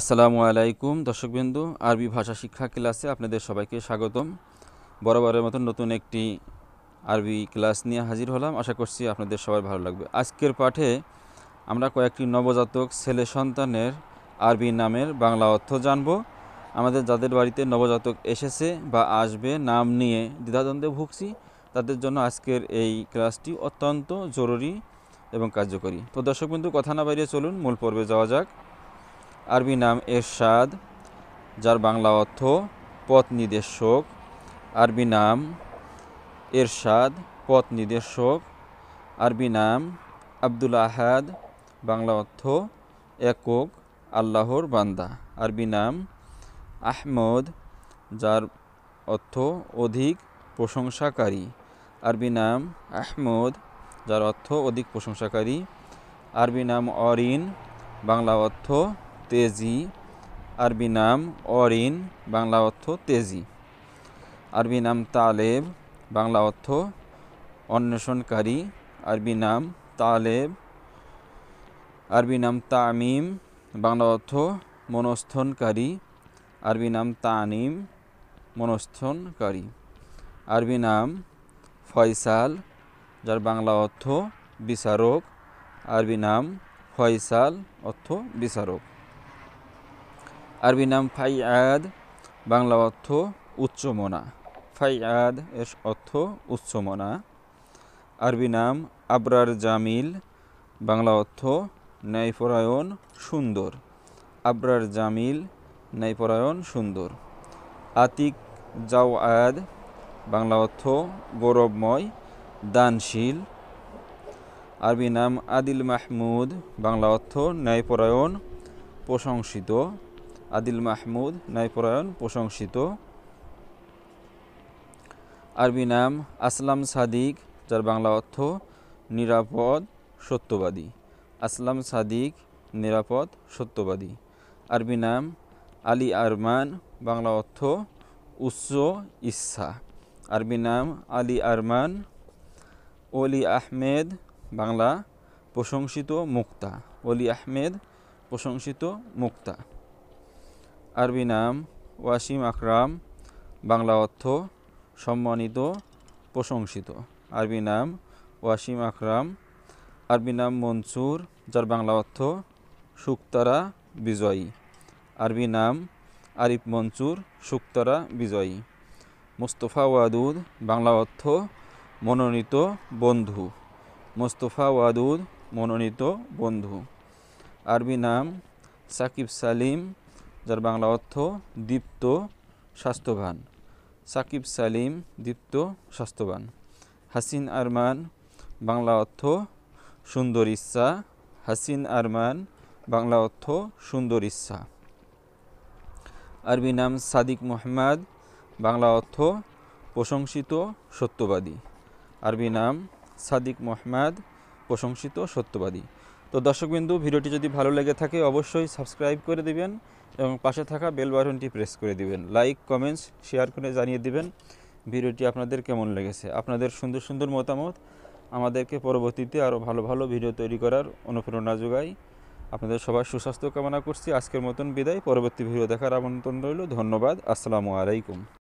আসসালামু আলাইকুম দর্শকবিন্দু আরবি ভাষা শিক্ষা ক্লাসে আপনাদের সবাইকে স্বাগতম বরাবরের মতন নতুন একটি আরবি ক্লাস নিয়ে হাজির হলাম আশা করছি আপনাদের সবার ভালো লাগবে আজকের পাঠে আমরা কয়েকটি নবজাতক ছেলে সন্তানের আরবি নামের বাংলা অর্থ জানব আমাদের যাদের বাড়িতে নবজাতক এসেছে বা আসবে নাম নিয়ে দ্বিধাদ্বন্দ্বে ভুগছি তাদের জন্য আজকের এই ক্লাসটি অত্যন্ত জরুরি এবং কার্যকরী তো দর্শকবিন্দু কথা না বাইরে চলুন মূল পর্বে যাওয়া যাক আরবি নাম এরশাদ যার বাংলা অর্থ পথ নির্দেশক আরবি নাম এরশাদ পথ নির্দেশক আরবি নাম আব্দুল আহাদ বাংলা অর্থ একক আল্লাহর বান্দা আরবি নাম আহমদ যার অর্থ অধিক প্রশংসাকারী আরবি নাম আহমদ যার অর্থ অধিক প্রশংসাকারী আরবি নাম অরিন বাংলা অর্থ তেজি আরবি নাম অরিন বাংলা অর্থ তেজি আরবি নাম তালেব বাংলা অর্থ অন্বেষণকারী আরবি নাম তালেব আরবি নাম তামিম বাংলা অর্থ মনস্থনকারী আরবি নাম তানিম মনস্থনকারী আরবি নাম ফয়সাল যার বাংলা অর্থ বিচারক আরবি নাম ফয়সাল অর্থ বিচারক আরবি নাম আদ বাংলা অর্থ উচ্চমনা ফাইয়াদ এর অর্থ উচ্চমনা আরবি নাম আবরার জামিল বাংলা অর্থ ন্যায়পরায়ণ সুন্দর আবরার জামিল ন্যায়পরায়ণ সুন্দর আতিক জাওয়াদ বাংলা অর্থ গৌরবময় দানশীল আরবি নাম আদিল মাহমুদ বাংলা অর্থ ন্যায়পরায়ণ প্রশংসিত আদিল মাহমুদ ন্যায়পরায়ণ প্রশংসিত আরবি নাম আসলাম সাদিক যার বাংলা অর্থ নিরাপদ সত্যবাদী আসলাম সাদিক নিরাপদ সত্যবাদী আরবি নাম আলী আরমান বাংলা অর্থ উচ্চ ইচ্ছা আরবি নাম আলী আরমান অলি আহমেদ বাংলা প্রশংসিত মুক্তা অলি আহমেদ প্রশংসিত মুক্তা আরবি নাম ওয়াসিম আকরাম বাংলা অর্থ সম্মানিত প্রশংসিত আরবি নাম ওয়াসিম আকরাম আরবি নাম মনসুর যার বাংলা অর্থ শুক্তারা বিজয়ী আরবি নাম আরিফ মনসুর শুক্তারা বিজয়ী মোস্তফা ওয়াদুদ বাংলা অর্থ মনোনীত বন্ধু মোস্তফা ওয়াদুদ মনোনীত বন্ধু আরবি নাম সাকিব সালিম যার বাংলা অর্থ দীপ্ত স্বাস্থ্যবান সাকিব সালিম দীপ্ত স্বাস্থ্যবান হাসিন আরমান বাংলা অর্থ সুন্দর ইচ্ছা হাসিন আরমান বাংলা অর্থ সুন্দর ইচ্ছা আরবি নাম সাদিক মোহাম্মদ বাংলা অর্থ প্রশংসিত সত্যবাদী আরবি নাম সাদিক মোহাম্মদ প্রশংসিত সত্যবাদী তো দর্শকবিন্দু ভিডিওটি যদি ভালো লেগে থাকে অবশ্যই সাবস্ক্রাইব করে দেবেন এবং পাশে থাকা বেল বাটনটি প্রেস করে দিবেন লাইক কমেন্টস শেয়ার করে জানিয়ে দিবেন ভিডিওটি আপনাদের কেমন লেগেছে আপনাদের সুন্দর সুন্দর মতামত আমাদেরকে পরবর্তীতে আরও ভালো ভালো ভিডিও তৈরি করার অনুপ্রেরণা যোগায় আপনাদের সবার সুস্বাস্থ্য কামনা করছি আজকের মতন বিদায় পরবর্তী ভিডিও দেখার আমন্ত্রণ রইল ধন্যবাদ আসসালামু আলাইকুম